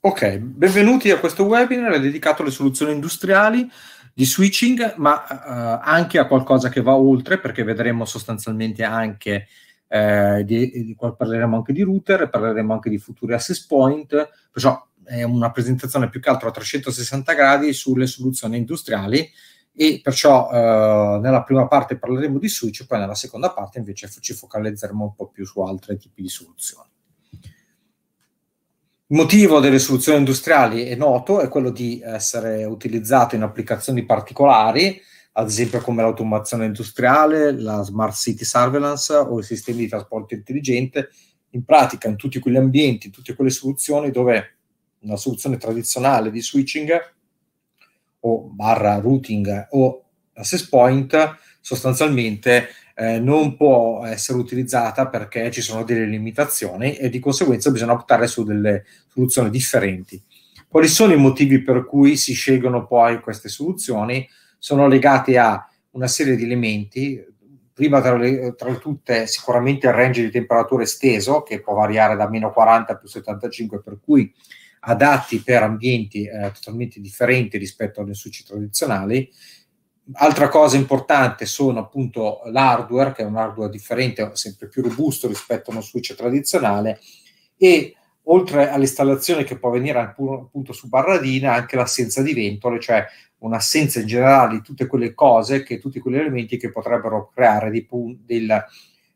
Ok, benvenuti a questo webinar dedicato alle soluzioni industriali di switching, ma eh, anche a qualcosa che va oltre, perché vedremo sostanzialmente anche, eh, di, di, parleremo anche di router, parleremo anche di futuri access point, perciò è una presentazione più che altro a 360 gradi sulle soluzioni industriali e perciò eh, nella prima parte parleremo di switch, poi nella seconda parte invece ci focalizzeremo un po' più su altri tipi di soluzioni. Il motivo delle soluzioni industriali è noto, è quello di essere utilizzato in applicazioni particolari, ad esempio come l'automazione industriale, la smart city surveillance o i sistemi di trasporto intelligente, in pratica in tutti quegli ambienti, in tutte quelle soluzioni dove una soluzione tradizionale di switching o barra routing o access point sostanzialmente eh, non può essere utilizzata perché ci sono delle limitazioni e di conseguenza bisogna optare su delle soluzioni differenti. Quali sono i motivi per cui si scelgono poi queste soluzioni? Sono legati a una serie di elementi, prima tra, le, tra tutte sicuramente il range di temperatura esteso che può variare da meno 40 a più 75 per cui adatti per ambienti eh, totalmente differenti rispetto alle succe tradizionali altra cosa importante sono appunto l'hardware, che è un hardware differente, sempre più robusto rispetto a uno switch tradizionale, e oltre all'installazione che può avvenire appunto su barradina, anche l'assenza di ventole, cioè un'assenza in generale di tutte quelle cose, che, tutti quegli elementi che potrebbero creare dei, pun- del,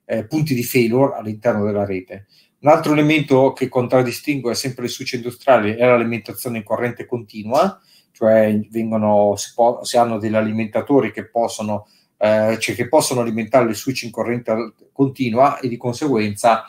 eh, punti di failure all'interno della rete. Un altro elemento che contraddistingue sempre le switch industriali è l'alimentazione in corrente continua, cioè vengono, si, po- si hanno degli alimentatori che possono, eh, cioè che possono alimentare le switch in corrente continua e di conseguenza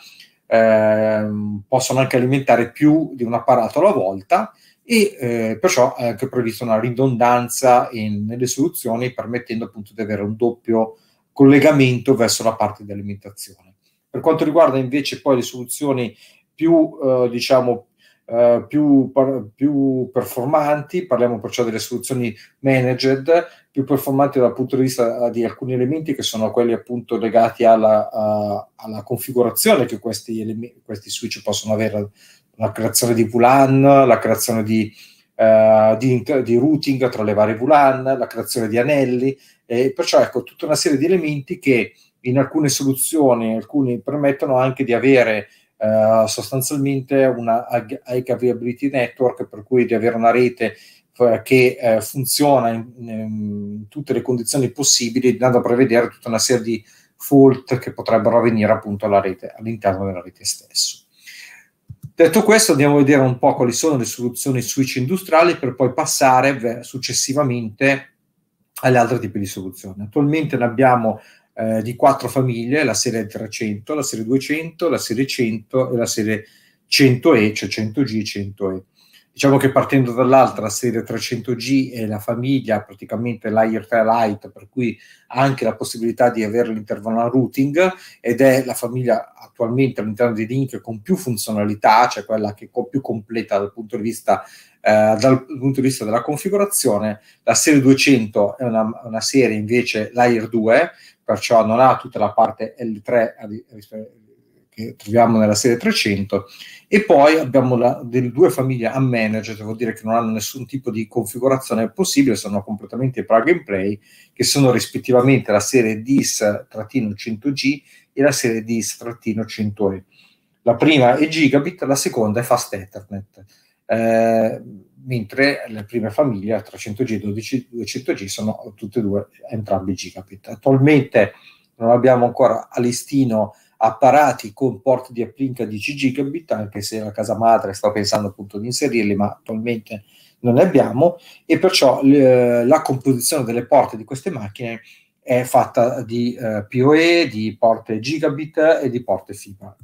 eh, possono anche alimentare più di un apparato alla volta e eh, perciò è anche prevista una ridondanza in, nelle soluzioni permettendo appunto di avere un doppio collegamento verso la parte di alimentazione. Per quanto riguarda invece poi le soluzioni più, eh, diciamo, eh, più, par- più, performanti, parliamo perciò delle soluzioni managed, più performanti dal punto di vista eh, di alcuni elementi che sono quelli appunto legati alla, a, alla configurazione che questi, eleme- questi switch possono avere, la creazione di VLAN, la creazione di, Uh, di, di, routing tra le varie VLAN, la creazione di anelli, e perciò ecco tutta una serie di elementi che in alcune soluzioni alcuni permettono anche di avere eh, sostanzialmente una IKV Ability Network, per cui di avere una rete eh, che eh, funziona in, in, tutte le condizioni possibili, andando a prevedere tutta una serie di fault che potrebbero avvenire appunto alla rete, all'interno della rete stessa. Detto questo, andiamo a vedere un po' quali sono le soluzioni switch industriali per poi passare successivamente agli altri tipi di soluzioni. Attualmente ne abbiamo eh, di quattro famiglie, la serie 300, la serie 200, la serie 100 e la serie 100E, cioè 100G e 100E. Diciamo che partendo dall'altra, la serie 300G è la famiglia, praticamente l'Air 3 Lite, per cui ha anche la possibilità di avere l'intervallo routing ed è la famiglia attualmente all'interno di Link con più funzionalità, cioè quella che è più completa dal punto di vista Uh, dal punto di vista della configurazione, la serie 200 è una, una serie invece layer 2 perciò non ha tutta la parte L3 che troviamo nella serie 300 e poi abbiamo la, delle due famiglie unmanaged, vuol dire che non hanno nessun tipo di configurazione possibile, sono completamente plug and play, che sono rispettivamente la serie DIS-100G e la serie DIS-100E. La prima è Gigabit, la seconda è Fast Ethernet. Eh, mentre le prime famiglie 300G e 200G sono tutte e due entrambi gigabit. Attualmente non abbiamo ancora a listino apparati con porti di applinca 10 gigabit, anche se la casa madre sta pensando appunto di inserirli, ma attualmente non ne abbiamo e perciò eh, la composizione delle porte di queste macchine è fatta di eh, PoE, di porte gigabit e di porte fibra.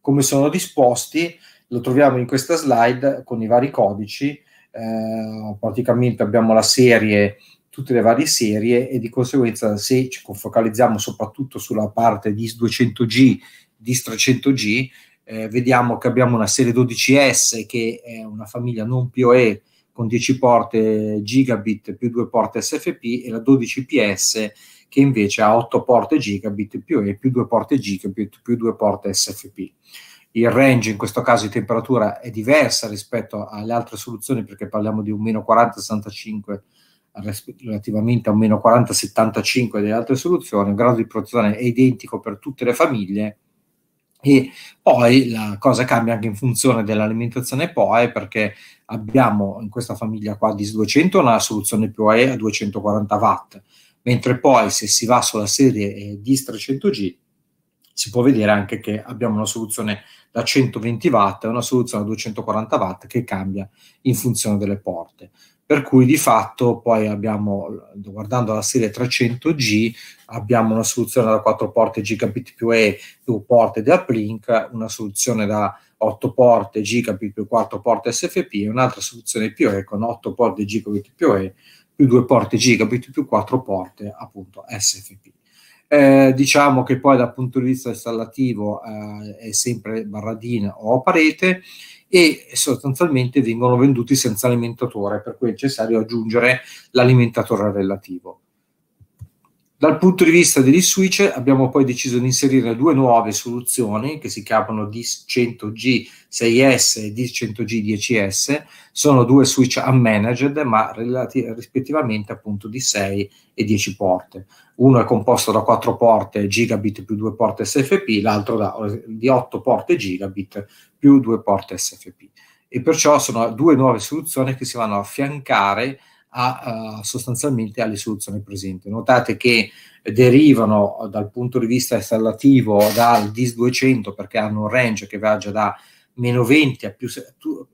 Come sono disposti lo troviamo in questa slide con i vari codici eh, praticamente abbiamo la serie, tutte le varie serie e di conseguenza se ci focalizziamo soprattutto sulla parte di 200G, di 300G, eh, vediamo che abbiamo una serie 12S che è una famiglia non POE con 10 porte gigabit più 2 porte SFP e la 12PS che invece ha 8 porte gigabit più E più 2 porte gigabit più 2 porte SFP il range in questo caso di temperatura è diversa rispetto alle altre soluzioni perché parliamo di un meno 40-65 relativamente a un meno 40-75 delle altre soluzioni, il grado di protezione è identico per tutte le famiglie e poi la cosa cambia anche in funzione dell'alimentazione poi perché abbiamo in questa famiglia qua di 200 una soluzione POE a 240 watt, mentre poi se si va sulla serie eh, DIS 300G si può vedere anche che abbiamo una soluzione da 120 watt e una soluzione da 240 watt che cambia in funzione delle porte. Per cui di fatto poi abbiamo, guardando la serie 300G, abbiamo una soluzione da 4 porte gigabit più E più porte di uplink, una soluzione da 8 porte gigabit più 4 porte SFP e un'altra soluzione più E con 8 porte gigabit più E più 2 porte gigabit più 4 porte appunto SFP. Eh, diciamo che poi dal punto di vista installativo eh, è sempre barradina o parete e sostanzialmente vengono venduti senza alimentatore, per cui è necessario aggiungere l'alimentatore relativo. Dal punto di vista degli switch abbiamo poi deciso di inserire due nuove soluzioni che si chiamano DIS 100G 6S e DIS 100G 10S, sono due switch unmanaged ma relati- rispettivamente appunto di 6 e 10 porte. Uno è composto da 4 porte gigabit più 2 porte SFP, l'altro da, di 8 porte gigabit più 2 porte SFP. E perciò sono due nuove soluzioni che si vanno a affiancare a, uh, sostanzialmente alle soluzioni presenti. Notate che derivano dal punto di vista installativo dal DIS 200 perché hanno un range che va già da meno 20 a più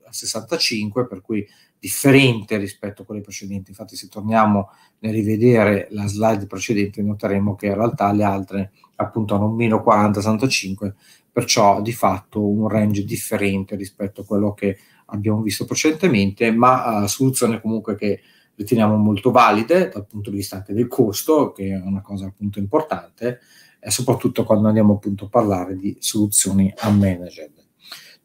a 65, per cui differente rispetto a quelle precedenti. Infatti, se torniamo nel rivedere la slide precedente, noteremo che in realtà le altre appunto hanno meno 40-65, perciò di fatto un range differente rispetto a quello che abbiamo visto precedentemente, ma uh, soluzione comunque che riteniamo molto valide dal punto di vista anche del costo, che è una cosa appunto importante, e soprattutto quando andiamo appunto a parlare di soluzioni a manager.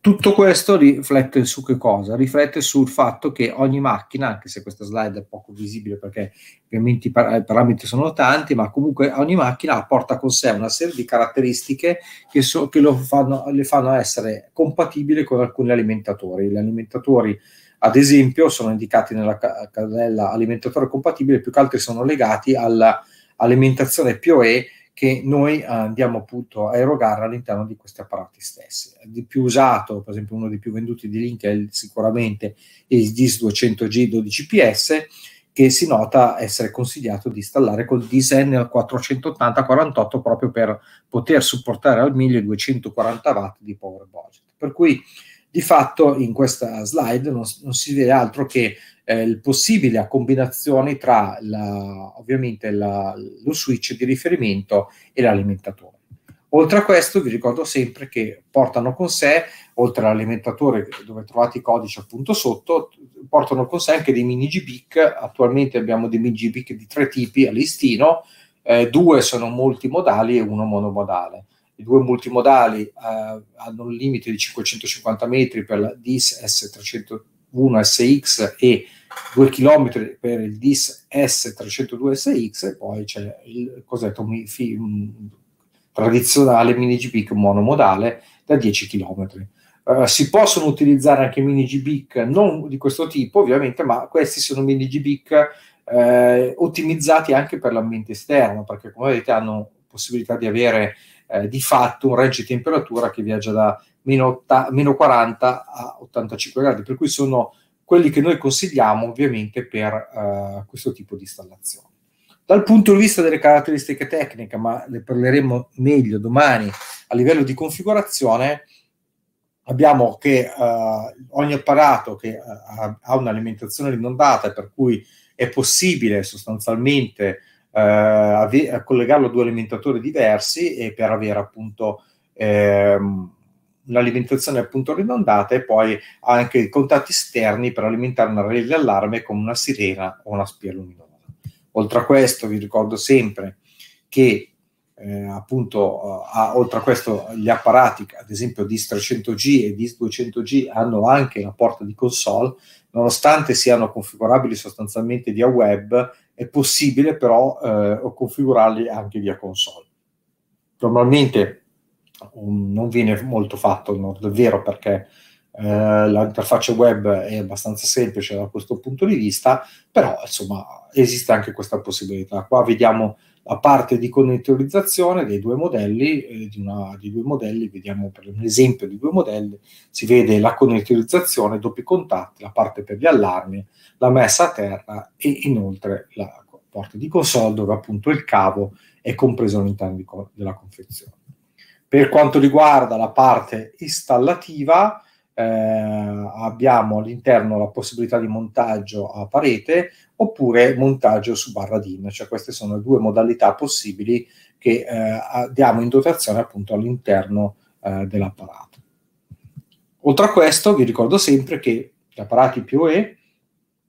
Tutto questo riflette su che cosa? Riflette sul fatto che ogni macchina, anche se questa slide è poco visibile perché ovviamente i, parametri sono tanti, ma comunque ogni macchina porta con sé una serie di caratteristiche che, so- che fanno, le fanno essere compatibili con alcuni alimentatori. Gli alimentatori ad esempio, sono indicati nella casella alimentatore compatibile, più che altri sono legati all'alimentazione POE che noi eh, andiamo appunto a erogare all'interno di questi apparati stessi. Di più usato, per esempio uno dei più venduti di Link è sicuramente il DIS 200G 12PS che si nota essere consigliato di installare col DIS NL480-48 proprio per poter supportare al 1240 watt di power budget. Per cui di fatto in questa slide non, non si vede altro che eh, il possibile combinazione tra la, ovviamente la, lo switch di riferimento e l'alimentatore. Oltre a questo vi ricordo sempre che portano con sé, oltre all'alimentatore dove trovate i codici appunto sotto, portano con sé anche dei mini GBIC, attualmente abbiamo dei mini GBIC di tre tipi a listino, eh, due sono multimodali e uno monomodale i due multimodali eh, hanno un limite di 550 metri per la DIS S301 SX e 2 km per il DIS S302 SX e poi c'è il cosiddetto mi, fi, m, mm, tradizionale mini GBIC monomodale da 10 km. Uh, si possono utilizzare anche mini GBIC non di questo tipo ovviamente, ma questi sono mini GBIC eh, ottimizzati anche per l'ambiente esterno perché come vedete hanno possibilità di avere eh, di fatto un range di temperatura che viaggia da meno, otta- meno 40 a 85 gradi, per cui sono quelli che noi consigliamo ovviamente per eh, questo tipo di installazione. Dal punto di vista delle caratteristiche tecniche, ma ne parleremo meglio domani a livello di configurazione, abbiamo che eh, ogni apparato che eh, ha, ha un'alimentazione rinondata, per cui è possibile sostanzialmente eh, ave- collegarlo a due alimentatori diversi e per avere appunto ehm, un'alimentazione appunto ridondata e poi anche i contatti esterni per alimentare una rete di allarme come una sirena o una spia luminosa. Oltre a questo vi ricordo sempre che eh, appunto eh, a, oltre a questo gli apparati ad esempio DIS 300G e DIS 200G hanno anche la porta di console nonostante siano configurabili sostanzialmente via web è possibile però eh, configurarli anche via console. Normalmente um, non viene molto fatto, no? davvero, perché eh, l'interfaccia web è abbastanza semplice da questo punto di vista, però insomma esiste anche questa possibilità. Qua vediamo la parte di connettorizzazione dei due modelli, eh, di, una, di, due modelli, vediamo per un esempio di due modelli, si vede la connettorizzazione, dopo i contatti, la parte per gli allarmi, la messa a terra e inoltre la porta di console dove appunto il cavo è compreso all'interno co della confezione. Per quanto riguarda la parte installativa, eh, abbiamo all'interno la possibilità di montaggio a parete oppure montaggio su barra DIN, cioè queste sono le due modalità possibili che eh, diamo in dotazione appunto all'interno eh, dell'apparato. Oltre a questo vi ricordo sempre che gli apparati POE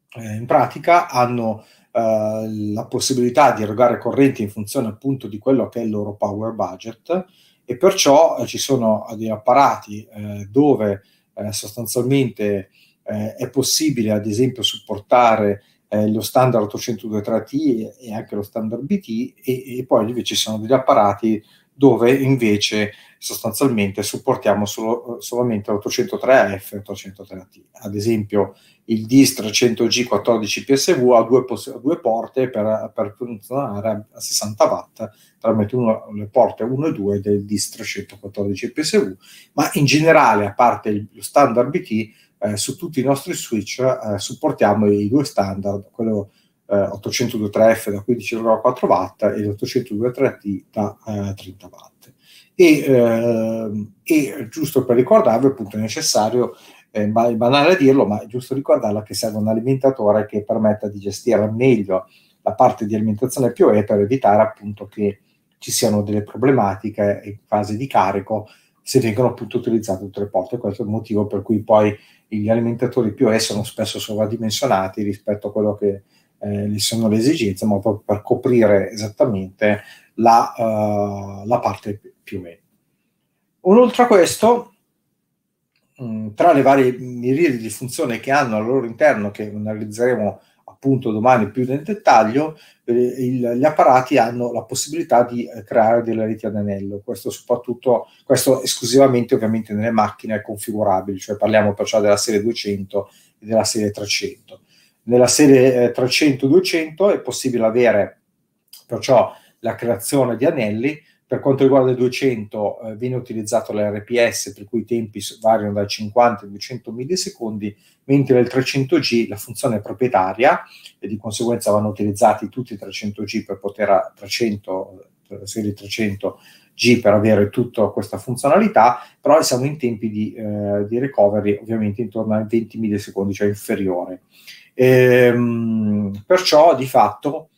eh, in pratica hanno eh, la possibilità di erogare correnti in funzione appunto di quello che è il loro power budget e perciò eh, ci sono degli apparati dove eh, sostanzialmente eh, è possibile ad esempio supportare eh, lo standard 802.3T e anche lo standard BT e, e poi invece ci sono degli apparati dove invece sostanzialmente supportiamo solo, eh, solamente 803F e 803T. Ad esempio il DIS 300G 14 PSV ha due, ha due porte per, per, funzionare a 60 watt tramite uno, le porte 1 e 2 del DIS 314 PSV, ma in generale, a parte lo standard BT, eh, su tutti i nostri switch eh, supportiamo i due standard, quello eh, 802.3F da 15,4 watt e l'802.3T da eh, 30 watt. E, eh, e, giusto per ricordarvi, appunto, è necessario, è banale a dirlo, ma è giusto ricordarla che serve un alimentatore che permetta di gestire al meglio la parte di alimentazione più E per evitare appunto che ci siano delle problematiche in fase di carico se vengono appunto utilizzate tutte le porte. Questo è il motivo per cui poi gli alimentatori più E sono spesso sovradimensionati rispetto a quello che eh, sono le esigenze, ma proprio per coprire esattamente la, uh, la parte più meno. Oltre a questo, mh, mm, tra le varie miriadi di funzioni che hanno al loro interno, che analizzeremo appunto domani più nel dettaglio, eh, il, gli apparati hanno la possibilità di eh, creare delle reti ad anello, questo soprattutto, questo esclusivamente ovviamente nelle macchine configurabili, cioè parliamo perciò della serie 200 e della serie 300. Nella serie 300-200 eh, è possibile avere perciò la creazione di anelli, per quanto riguarda il 200 eh, viene utilizzato l'RPS, per cui i tempi variano da 50 a 200 millisecondi, mentre nel 300G la funzione è proprietaria e di conseguenza vanno utilizzati tutti i 300G per poter 300, eh, eh, serie 300G per avere tutta questa funzionalità, però siamo in tempi di, eh, di recovery ovviamente intorno ai 20 millisecondi, cioè inferiore. Ehm, perciò di fatto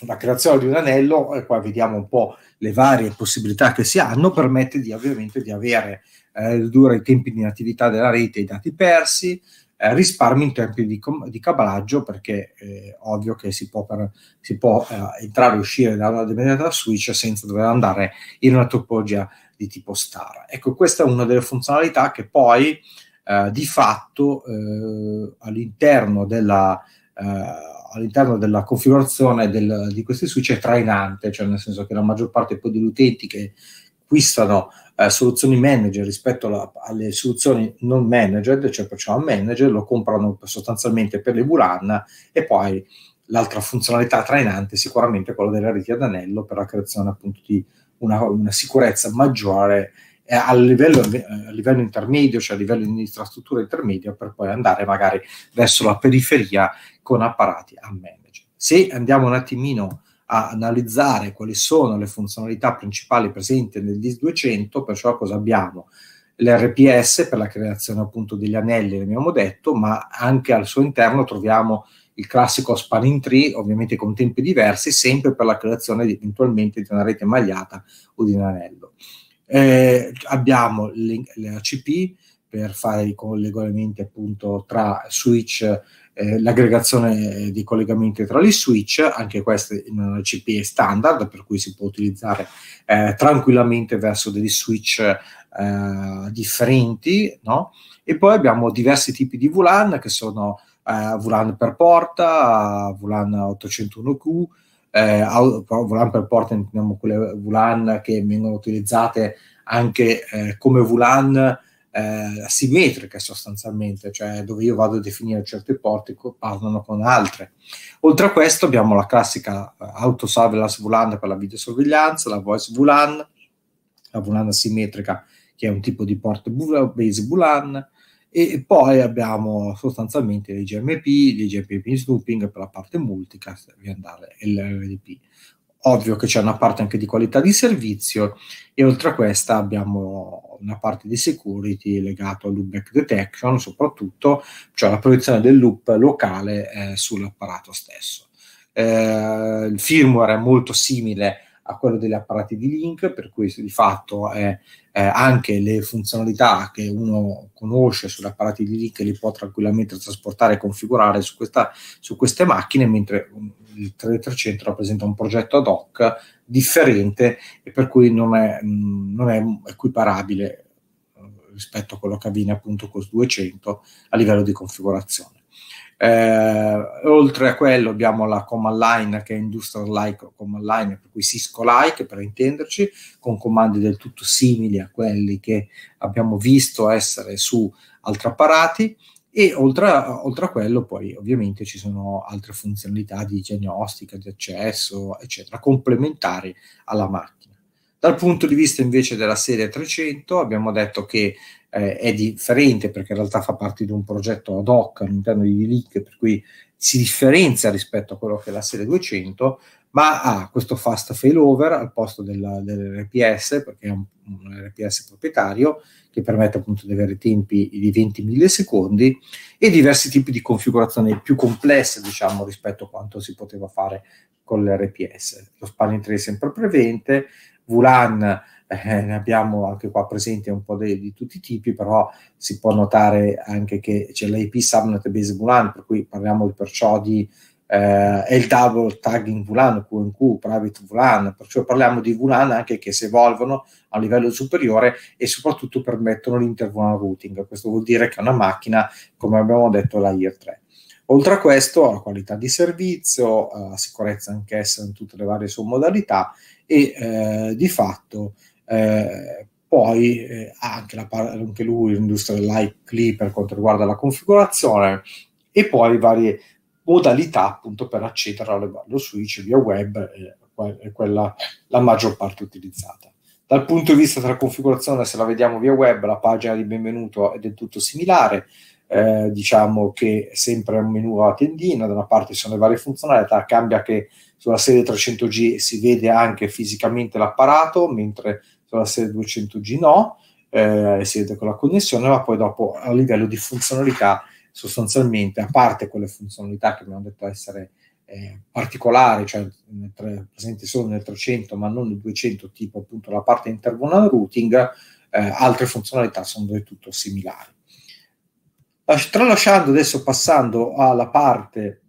la creazione di un anello, e qua vediamo un po' le varie possibilità che si hanno, permette di, ovviamente di avere, eh, ridurre i tempi di inattività della rete, e i dati persi, eh, risparmi in tempi di, di cablaggio, perché è eh, ovvio che si può, per, si può eh, entrare e uscire da una determinata switch senza dover andare in una topologia di tipo star. Ecco, questa è una delle funzionalità che poi eh, di fatto eh, all'interno della eh, all'interno della configurazione del, di questi switch è trainante, cioè nel senso che la maggior parte poi degli utenti che acquistano eh, soluzioni manager rispetto alla, alle soluzioni non manager cioè perciò a manager, lo comprano sostanzialmente per le bulan e poi l'altra funzionalità trainante è sicuramente quella della reti ad anello per la creazione appunto di una, una sicurezza maggiore eh, a, livello, eh, a, livello, intermedio, cioè a livello di infrastruttura intermedia, per poi andare magari verso la periferia con apparati a manager. Se andiamo un attimino a analizzare quali sono le funzionalità principali presenti nel DIS 200, perciò cosa abbiamo? l'RPS per la creazione appunto degli anelli, abbiamo detto, ma anche al suo interno troviamo il classico spanning tree, ovviamente con tempi diversi, sempre per la creazione di, eventualmente di una rete magliata o di un anello. Eh, abbiamo l'ACP per fare i collegamenti appunto tra switch, eh, l'aggregazione di collegamenti tra gli switch, anche questo in una ACP è standard, per cui si può utilizzare eh, tranquillamente verso degli switch eh, differenti, no? E poi abbiamo diversi tipi di VLAN che sono eh, VLAN per porta, VLAN 801Q, eh, VLAN per porta intendiamo quelle VLAN che vengono utilizzate anche eh, come VLAN eh, asimmetriche sostanzialmente, cioè dove io vado a definire certi porti che parlano con altre. Oltre a questo abbiamo la classica eh, auto surveillance VLAN per la videosorveglianza, la voice VLAN, la VLAN asimmetrica che è un tipo di port base VLAN, e poi abbiamo sostanzialmente le GMP, le GMP in snooping per la parte multicast e andare l'RDP. Ovvio che c'è una parte anche di qualità di servizio e oltre a questa abbiamo una parte di security legata al loopback detection, soprattutto cioè la proiezione del loop locale eh, sull'apparato stesso. Eh, il firmware è molto simile a quello degli apparati di link, per cui di fatto è, eh, anche le funzionalità che uno conosce sugli apparati di link li può tranquillamente trasportare e configurare su, questa, su queste macchine, mentre il 3300 rappresenta un progetto ad hoc differente e per cui non è, non è equiparabile eh, rispetto a quello che avviene appunto con 200 a livello di configurazione. Eh, oltre a quello abbiamo la command line che è industrial like command line, per cui Cisco like per intenderci, con comandi del tutto simili a quelli che abbiamo visto essere su altri apparati e oltre a, oltre a, quello poi ovviamente ci sono altre funzionalità di diagnostica, di accesso, eccetera, complementari alla macchina. Dal punto di vista invece della serie 300 abbiamo detto che eh, è differente perché in realtà fa parte di un progetto ad hoc all'interno di Leak, per cui si differenzia rispetto a quello che è la serie 200, ma ha questo fast failover al posto della, dell'RPS, perché è un, un, RPS proprietario che permette appunto di avere tempi di 20 millisecondi e diversi tipi di configurazioni più complesse, diciamo, rispetto a quanto si poteva fare con l'RPS. Lo spanning tree è sempre presente, VLAN eh, ne abbiamo anche qua presenti un po' di, di tutti i tipi, però si può notare anche che c'è l'IP subnet base Bulan, per cui parliamo perciò di eh, LW tagging VLAN, QNQ, private VLAN, perciò parliamo di VLAN anche che si evolvono a un livello superiore e soprattutto permettono linter routing. Questo vuol dire che è una macchina, come abbiamo detto, la IR 3. Oltre a questo, la qualità di servizio, eh, la sicurezza anch'essa in tutte le varie sue modalità e eh, di fatto eh, poi eh, anche, anche, lui l'industria dell'ICLI per quanto riguarda la configurazione e poi varie modalità appunto per accedere alle, allo switch via web eh, è eh, quella la maggior parte utilizzata. Dal punto di vista della configurazione, se la vediamo via web, la pagina di benvenuto è del tutto similare, eh, diciamo che è sempre un menu a tendina, da una parte ci sono le varie funzionalità, cambia che sulla serie 300G si vede anche fisicamente l'apparato, mentre con la serie 200G no, eh, si vede con la connessione, ma poi dopo a livello di funzionalità sostanzialmente, a parte quelle funzionalità che abbiamo detto essere eh, particolari, cioè tre, presenti solo nel 300 ma non nel 200, tipo appunto la parte intervonal routing, eh, altre funzionalità sono del tutto similari. Tralasciando adesso, passando alla parte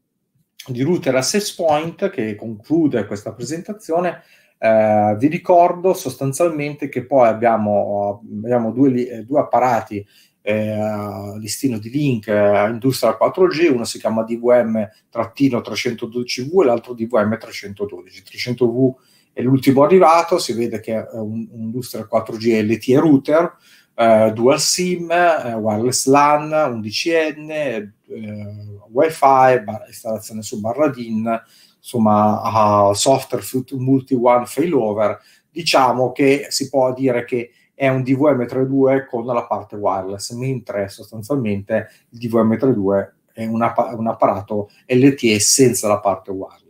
di router access point che conclude questa presentazione, eh, vi ricordo sostanzialmente che poi abbiamo, abbiamo due, eh, due, apparati, eh, listino di link, eh, Industrial 4G, uno si chiama DVM-312V e l'altro DVM-312. 300V è l'ultimo arrivato, si vede che è un, un Industrial 4G LTE router, eh, dual SIM, eh, wireless LAN, un DCN, eh, wifi, bar, installazione su barra DIN, insomma, a software multi-one failover, diciamo che si può dire che è un DVM32 con la parte wireless, mentre sostanzialmente il DVM32 è un, app- un apparato LTE senza la parte wireless.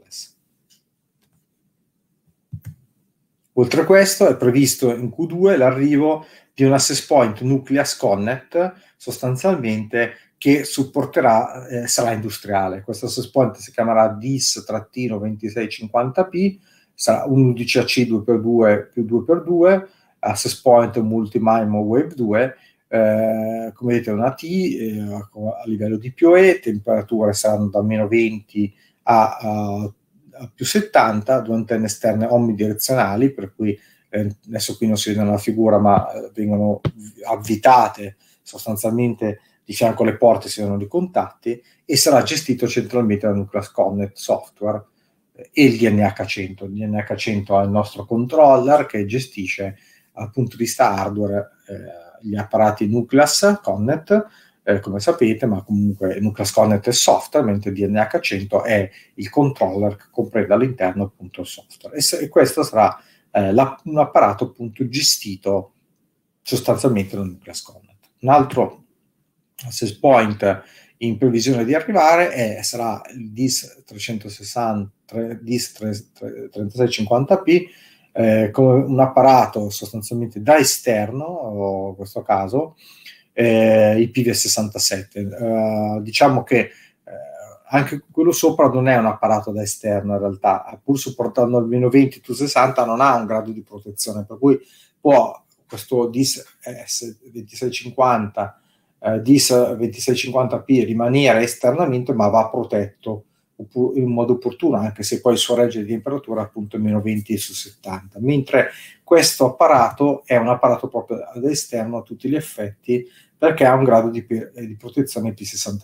Oltre a questo è previsto in Q2 l'arrivo di un access point Nucleus Connect, sostanzialmente che supporterà eh, sarà industriale. Questo access point si chiamerà DIS-2650P, sarà un 11 ac 2x2 più 2x2, access point multi-MIMO Wave 2, eh, come vedete è una T eh, a livello di PoE, temperature saranno da meno 20 a, a, a più 70, due antenne esterne omnidirezionali, per cui eh, adesso qui non si vede nella figura, ma eh, vengono avvitate sostanzialmente di fianco alle porte si sono i contatti e sarà gestito centralmente da Nucleus Connect Software eh, e il DNH100. Il DNH100 è il nostro controller che gestisce dal punto di vista hardware eh, gli apparati Nucleus Connect, eh, come sapete, ma comunque Nucleus Connect è software, mentre il DNH100 è il controller che comprende all'interno appunto il software. E, se, e questo sarà eh, la, un apparato appunto gestito sostanzialmente da Nucleus Connect. Un altro access point in previsione di arrivare e sarà il DIS 360 DIS 3650p eh, come un apparato sostanzialmente da esterno in questo caso eh, IPv67 eh, diciamo che eh, anche quello sopra non è un apparato da esterno in realtà pur supportando almeno 20 su 60 non ha un grado di protezione per cui può questo DIS S2650 eh, DIS 2650p rimanere esternamente ma va protetto in modo opportuno anche se poi il suo range di temperatura è appunto meno 20 su 70 mentre questo apparato è un apparato proprio ad esterno a tutti gli effetti perché ha un grado di, eh, di protezione P67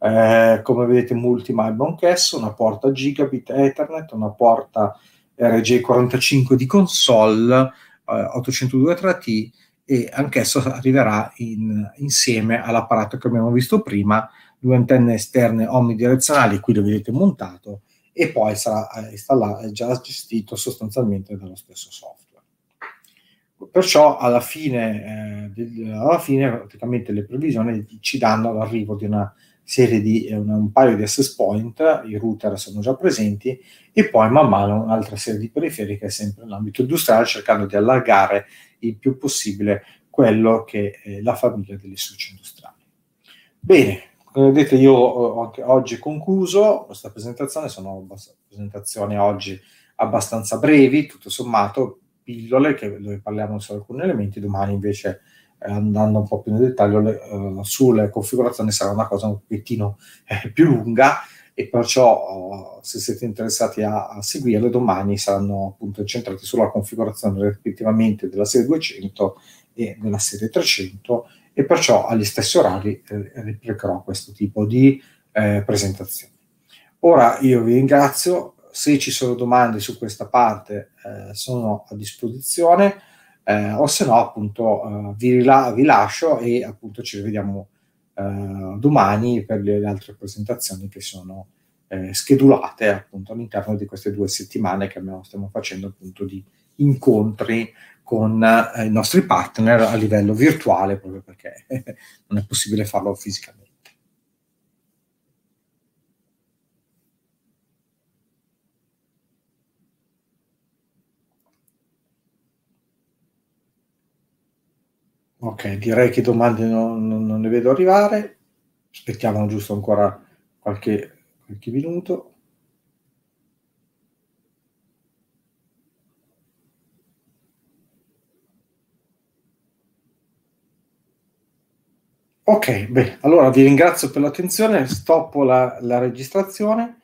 eh, come vedete multi-mibe anch'esso una porta gigabit ethernet una porta RJ45 di console eh, 3 t e anch'esso arriverà in, insieme all'apparato che abbiamo visto prima, due antenne esterne omnidirezionali, qui lo vedete montato, e poi sarà eh, già gestito sostanzialmente dallo stesso software. Perciò alla fine, eh, alla fine praticamente le previsioni ci danno l'arrivo di una serie di eh, un, un paio di access point, i router sono già presenti, e poi man mano un'altra serie di periferiche sempre nell'ambito industriale, cercando di allargare il più possibile quello che è la famiglia delle switch industriali. Bene, come vedete io ho oggi concluso questa presentazione, sono presentazioni oggi abbastanza brevi, tutto sommato, pillole che, dove parliamo su alcuni elementi, domani invece eh, andando un po' più nel dettaglio le, uh, sulle configurazioni sarà una cosa un pochettino eh, più lunga e perciò uh, se siete interessati a, a, seguirle domani saranno appunto incentrati sulla configurazione rispettivamente della serie 200 e della serie 300 e perciò agli stessi orari eh, replicherò questo tipo di eh, presentazione. Ora io vi ringrazio, se ci sono domande su questa parte sono a disposizione eh, o se no appunto eh, vi, rila- vi, lascio e appunto ci rivediamo eh, domani per le altre presentazioni che sono eh, schedulate appunto all'interno di queste due settimane che abbiamo, stiamo facendo appunto di incontri con i nostri partner a livello virtuale proprio perché non è possibile farlo fisicamente. Ok, direi che domande non, non ne vedo arrivare, aspettiamo giusto ancora qualche, qualche minuto. Ok, beh, allora vi ringrazio per l'attenzione, stoppo la, la registrazione.